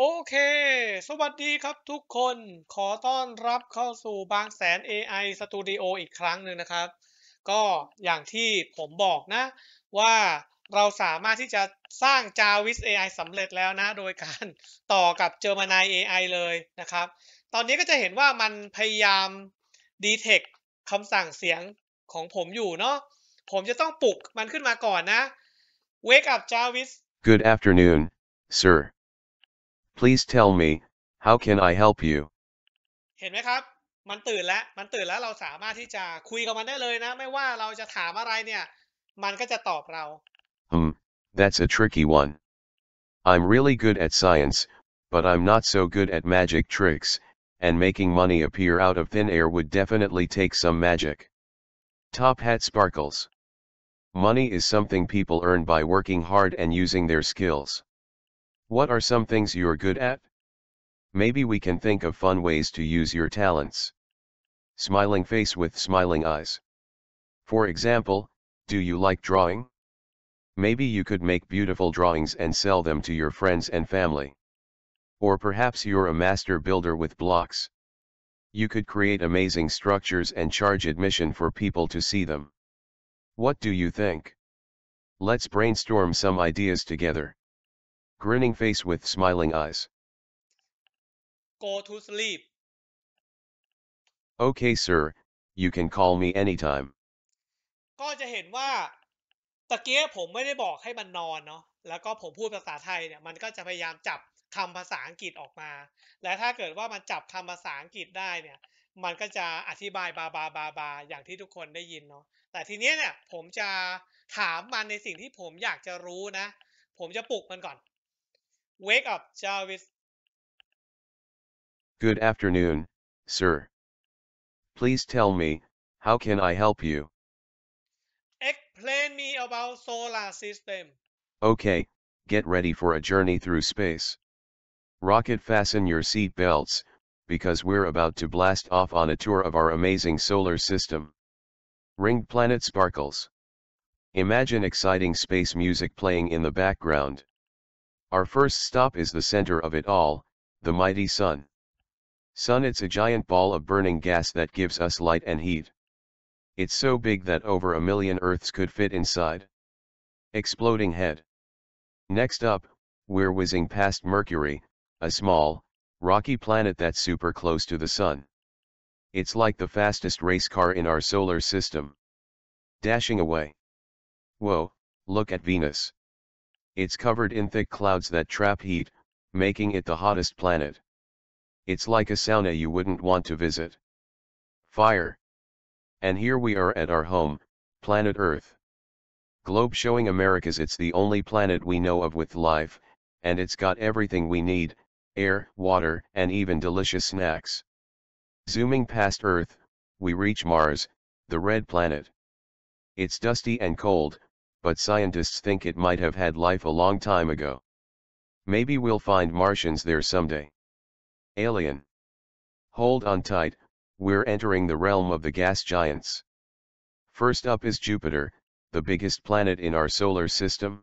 โอเค สวัสดีครับทุกคน ขอต้อนรับเข้าสู่บางแสน AI Studio อีกครั้งหนึ่งนะครับ ก็อย่างที่ผมบอกนะ ว่าเราสามารถที่จะสร้าง Jarvis AI สำเร็จแล้วนะโดยการต่อกับ Gemini AI เลยนะครับ ตอนนี้ก็จะเห็นว่ามันพยายาม detect คำสั่งเสียงของผมอยู่เนาะ ผมจะต้องปลุกมันขึ้นมาก่อนนะ Wake up Jarvis Good afternoon sir Please tell me, how can I help you? เห็นไหมครับ มันตื่นแล้วมันก็จะตอบเรา Hmm, that's a tricky one. I'm really good at science, but I'm not so good at magic tricks, and making money appear out of thin air would definitely take some magic. Top Hat Sparkles Money is something people earn by working hard and using their skills. What are some things you're good at? Maybe we can think of fun ways to use your talents. Smiling face with smiling eyes. For example, do you like drawing? Maybe you could make beautiful drawings and sell them to your friends and family. Or perhaps you're a master builder with blocks. You could create amazing structures and charge admission for people to see them. What do you think? Let's brainstorm some ideas together. Grinning face with smiling eyes. Go to sleep. Okay sir, you can call me anytime. ก็จะเห็นว่าตะเกียผมไม่ได้บอกให้มันนอนเนาะ แล้วก็ผมพูดภาษาไทยเนี่ย มันก็จะพยายามจับคำภาษาอังกฤษออกมา และถ้าเกิดว่ามันจับคำภาษาอังกฤษได้เนี่ย มันก็จะอธิบายบาบาบาบาอย่างที่ทุกคนได้ยินเนาะ แต่ทีเนี้ยเนี่ย ผมจะถามมันในสิ่งที่ผมอยากจะรู้นะ ผมจะปลุกมันก่อน Wake up, Jarvis. Good afternoon, sir. Please tell me, how can I help you? Explain me about solar system. Okay, get ready for a journey through space. Rocket fasten your seat belts, because we're about to blast off on a tour of our amazing solar system. Ringed planet sparkles. Imagine exciting space music playing in the background. Our first stop is the center of it all, the mighty sun. Sun it's a giant ball of burning gas that gives us light and heat. It's so big that over a million Earths could fit inside. Exploding head. Next up, we're whizzing past Mercury, a small, rocky planet that's super close to the sun. It's like the fastest race car in our solar system. Dashing away. Whoa, look at Venus. It's covered in thick clouds that trap heat, making it the hottest planet. It's like a sauna you wouldn't want to visit. Fire. And here we are at our home, planet Earth. Globe showing Americas it's the only planet we know of with life, and it's got everything we need, air, water and even delicious snacks. Zooming past Earth, we reach Mars, the red planet. It's dusty and cold, but scientists think it might have had life a long time ago. Maybe we'll find Martians there someday. Alien. Hold on tight, we're entering the realm of the gas giants. First up is Jupiter, the biggest planet in our solar system.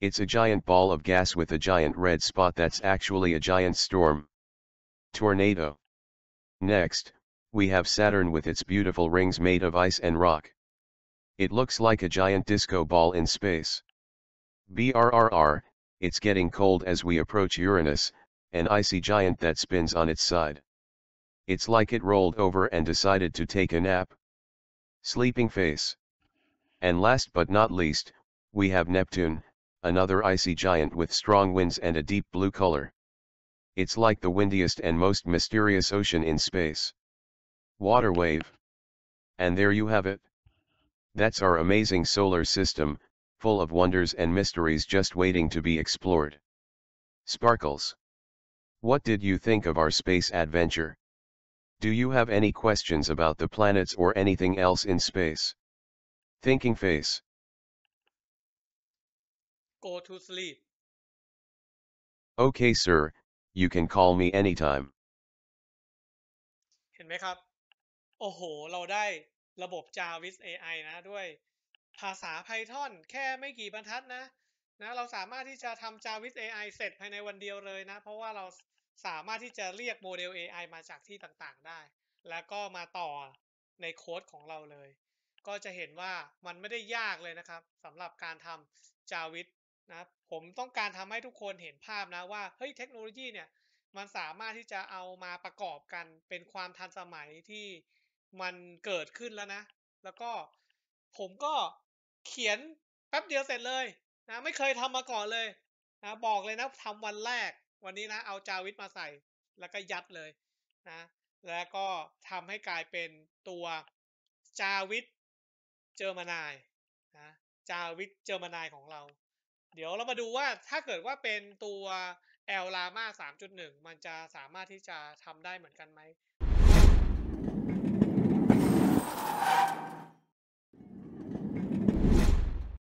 It's a giant ball of gas with a giant red spot that's actually a giant storm. Tornado. Next, we have Saturn with its beautiful rings made of ice and rock. It looks like a giant disco ball in space. BRRR, it's getting cold as we approach Uranus, an icy giant that spins on its side. It's like it rolled over and decided to take a nap. Sleeping face. And last but not least, we have Neptune, another icy giant with strong winds and a deep blue color. It's like the windiest and most mysterious ocean in space. Water wave. And there you have it. That's our amazing solar system, full of wonders and mysteries just waiting to be explored. Sparkles. What did you think of our space adventure? Do you have any questions about the planets or anything else in space? Thinking face. Go to sleep. Okay sir, you can call me anytime. เห็นไหมครับ โอ้โห เราได้ระบบ Jarvis AI นะด้วย ภาษา Python แค่ไม่กี่บรรทัดนะนะ เราสามารถที่จะทำ Jarvis AI เสร็จภายในวันเดียวเลยนะ เพราะว่าเราสามารถที่จะเรียกโมเดล AI มาจากที่ต่างๆ ได้ แล้วก็มาต่อในโค้ดของเราเลย ก็จะเห็นว่ามันไม่ได้ยากเลยนะครับสำหรับการทำ Jarvis นะผมต้องการทำให้ทุกคนเห็นภาพนะ ว่าเฮ้ยเทคโนโลยีเนี่ย มันสามารถที่จะเอามาประกอบกันเป็นความทันสมัยที่มันเกิดขึ้นแล้วนะ แล้วก็ผมก็เขียนแป๊บเดียวเสร็จเลยนะ ไม่เคยทำมาก่อนเลยนะ บอกเลยนะทำวันแรก วันนี้นะเอาจาวิทมาใส่แล้วก็ยัดเลยนะ แล้วก็ทำให้กลายเป็นตัวจาวิทเจอมานายนะจาวิทเจอมานายของเรา เดี๋ยวเรามาดูว่าถ้าเกิดว่าเป็นตัวแอลลามา3.1 มันจะสามารถที่จะทำได้เหมือนกันไหม